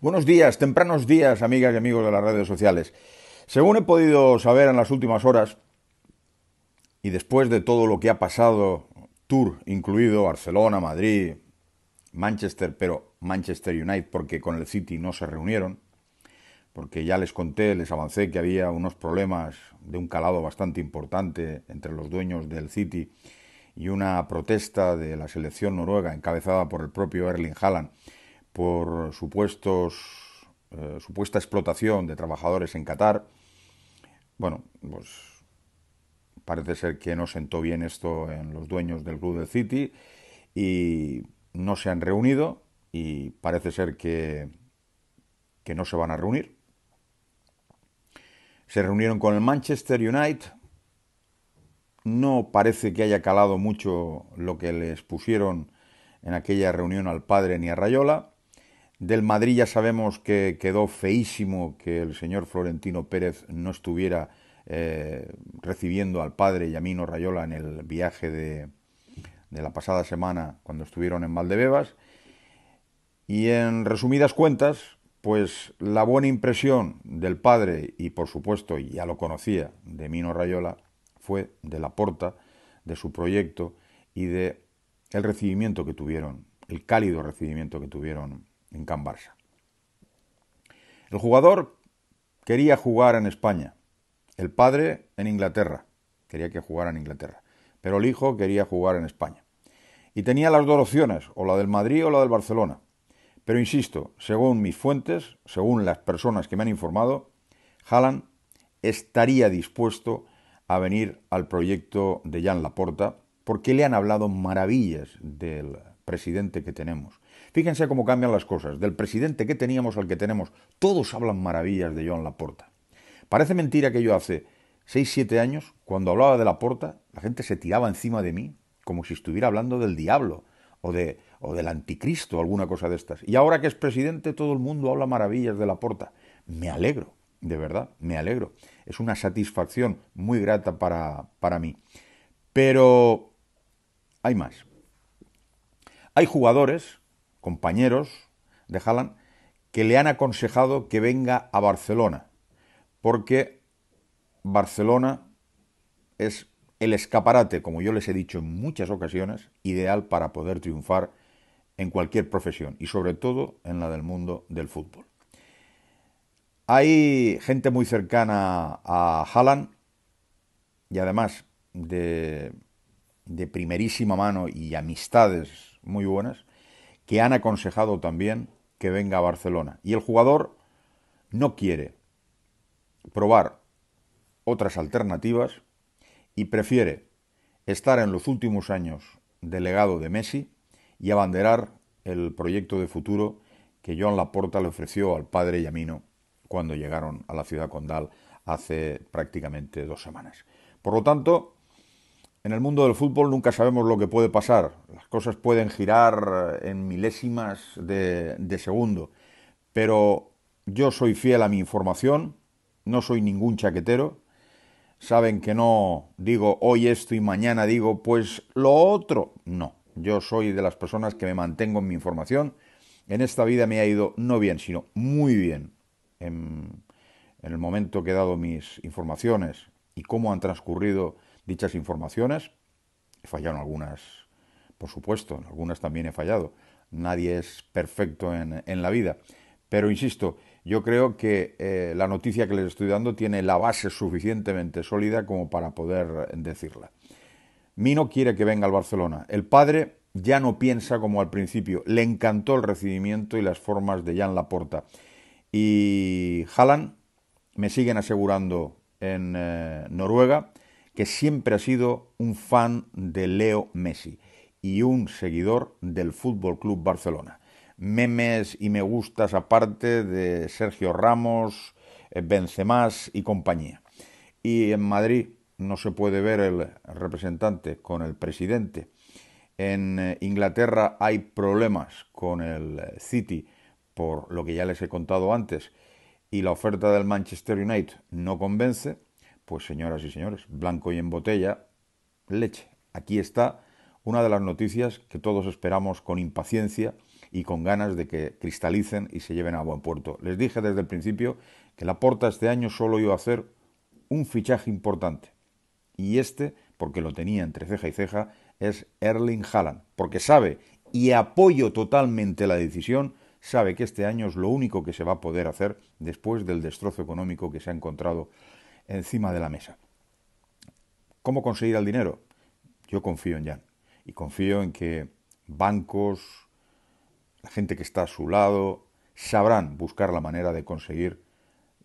Buenos días, tempranos días, amigas y amigos de las redes sociales. Según he podido saber en las últimas horas, y después de todo lo que ha pasado, Tour incluido, Barcelona, Madrid, Manchester, pero Manchester United, porque con el City no se reunieron, porque ya les conté, les avancé que había unos problemas de un calado bastante importante entre los dueños del City y una protesta de la selección noruega encabezada por el propio Erling Haaland por supuestos, eh, supuesta explotación de trabajadores en Qatar. Bueno, pues parece ser que no sentó bien esto en los dueños del club del City y no se han reunido y parece ser que, que no se van a reunir. Se reunieron con el Manchester United. No parece que haya calado mucho lo que les pusieron en aquella reunión al padre ni a Rayola. Del Madrid ya sabemos que quedó feísimo que el señor Florentino Pérez no estuviera eh, recibiendo al padre Yamino Rayola en el viaje de, de la pasada semana cuando estuvieron en Valdebebas. Y en resumidas cuentas, pues la buena impresión del padre, y por supuesto ya lo conocía, de Mino Rayola, fue de la porta, de su proyecto y de el recibimiento que tuvieron, el cálido recibimiento que tuvieron en Can Barça. El jugador quería jugar en España, el padre en Inglaterra, quería que jugara en Inglaterra, pero el hijo quería jugar en España. Y tenía las dos opciones, o la del Madrid o la del Barcelona. Pero insisto, según mis fuentes, según las personas que me han informado, Haaland estaría dispuesto a venir al proyecto de Jan Laporta porque le han hablado maravillas del presidente que tenemos. Fíjense cómo cambian las cosas, del presidente que teníamos al que tenemos, todos hablan maravillas de Joan Laporta. Parece mentira que yo hace 6, 7 años, cuando hablaba de Laporta, la gente se tiraba encima de mí como si estuviera hablando del diablo o, de, o del anticristo, alguna cosa de estas. Y ahora que es presidente, todo el mundo habla maravillas de Laporta. Me alegro, de verdad, me alegro. Es una satisfacción muy grata para, para mí. Pero hay más. Hay jugadores, compañeros de Haaland, que le han aconsejado que venga a Barcelona, porque Barcelona es el escaparate, como yo les he dicho en muchas ocasiones, ideal para poder triunfar en cualquier profesión y sobre todo en la del mundo del fútbol. Hay gente muy cercana a Haaland y además de, de primerísima mano y amistades muy buenas, que han aconsejado también que venga a Barcelona. Y el jugador no quiere probar otras alternativas y prefiere estar en los últimos años delegado de Messi y abanderar el proyecto de futuro que Joan Laporta le ofreció al padre Yamino cuando llegaron a la ciudad condal hace prácticamente dos semanas. Por lo tanto, en el mundo del fútbol nunca sabemos lo que puede pasar. Las cosas pueden girar en milésimas de, segundo. Pero yo soy fiel a mi información, no soy ningún chaquetero. Saben que no digo hoy esto y mañana digo pues lo otro. No, yo soy de las personas que me mantengo en mi información. En esta vida me ha ido no bien, sino muy bien. En, en el momento que he dado mis informaciones y cómo han transcurrido dichas informaciones. fallaron algunas, por supuesto, en algunas también he fallado. Nadie es perfecto en, en la vida. Pero insisto, yo creo que eh, la noticia que les estoy dando tiene la base suficientemente sólida como para poder decirla. Mino quiere que venga al Barcelona. El padre ya no piensa como al principio. Le encantó el recibimiento y las formas de Jan Laporta. Y Hallan me siguen asegurando en eh, Noruega que siempre ha sido un fan de Leo Messi y un seguidor del Fútbol Club Barcelona. Memes y me gustas aparte de Sergio Ramos, eh, Benzema y compañía. Y en Madrid no se puede ver el representante con el presidente. En eh, Inglaterra hay problemas con el eh, City por lo que ya les he contado antes y la oferta del Manchester United no convence pues señoras y señores, blanco y en botella, leche. Aquí está una de las noticias que todos esperamos con impaciencia y con ganas de que cristalicen y se lleven a buen puerto. Les dije desde el principio que la Porta este año solo iba a hacer un fichaje importante. Y este, porque lo tenía entre ceja y ceja, es Erling Haaland, porque sabe y apoyo totalmente la decisión, sabe que este año es lo único que se va a poder hacer después del destrozo económico que se ha encontrado encima de la mesa. ¿Cómo conseguir el dinero? Yo confío en Jan y confío en que bancos, la gente que está a su lado, sabrán buscar la manera de conseguir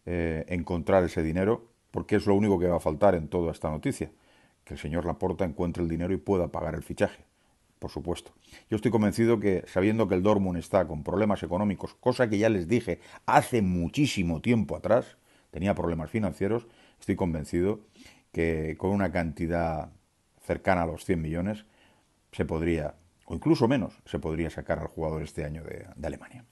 eh, encontrar ese dinero, porque es lo único que va a faltar en toda esta noticia, que el señor Laporta encuentre el dinero y pueda pagar el fichaje, por supuesto. Yo estoy convencido que, sabiendo que el Dortmund está con problemas económicos, cosa que ya les dije hace muchísimo tiempo atrás, tenía problemas financieros, Estoy convencido que con una cantidad cercana a los 100 millones se podría, o incluso menos, se podría sacar al jugador este año de, de Alemania.